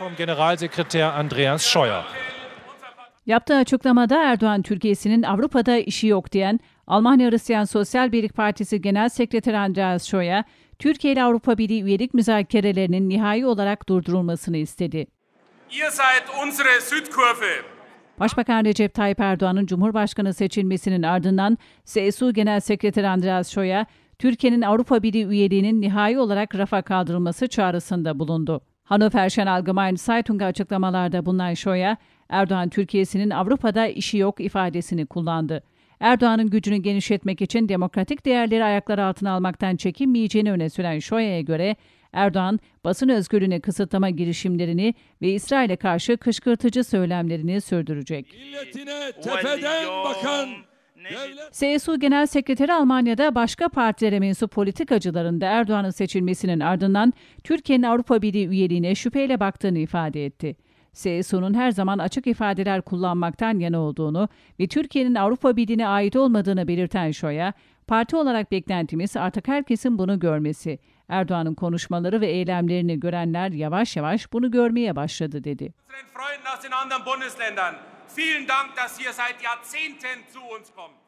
vom Generalsekretär Andreas Scheuer. Yaptığı açıklamada Erdoğan Türkiye'sinin Avrupa'da işi yok diyen Almanya Hristiyan Sosyal Birlik Partisi Genel Sekreteri Andreas Scheuer, Türkiye ile Avrupa Birliği üyelik müzakerelerinin nihai olarak durdurulmasını istedi. Ihr seid unsere Südkurve. Başbakan Recep Tayyip Erdoğan'ın Cumhurbaşkanı seçilmesinin ardından CSU Genel Sekreteri Andreas Scheuer, Türkiye'nin Avrupa Birliği üyeliğinin nihai olarak rafa kaldırılması çağrısında bulundu. Hannover Şen Allgemeine Zeitung açıklamalarda bulunan Şoya, Erdoğan Türkiye'sinin Avrupa'da işi yok ifadesini kullandı. Erdoğan'ın gücünü genişletmek için demokratik değerleri ayaklar altına almaktan çekinmeyeceğini öne süren Şoya'ya göre Erdoğan, basın özgürlüğüne kısıtlama girişimlerini ve İsrail'e karşı kışkırtıcı söylemlerini sürdürecek. Milletine tepeden bakan CSU Genel Sekreteri Almanya'da başka partilere mensup politikacıların da Erdoğan'ın seçilmesinin ardından Türkiye'nin Avrupa Birliği üyeliğine şüpheyle baktığını ifade etti. CSU'nun her zaman açık ifadeler kullanmaktan yana olduğunu ve Türkiye'nin Avrupa Birliği'ne ait olmadığını belirten Şoya, parti olarak beklentimiz artık herkesin bunu görmesi. Erdoğan'ın konuşmaları ve eylemlerini görenler yavaş yavaş bunu görmeye başladı dedi. Vielen Dank, dass ihr seit Jahrzehnten zu uns kommt.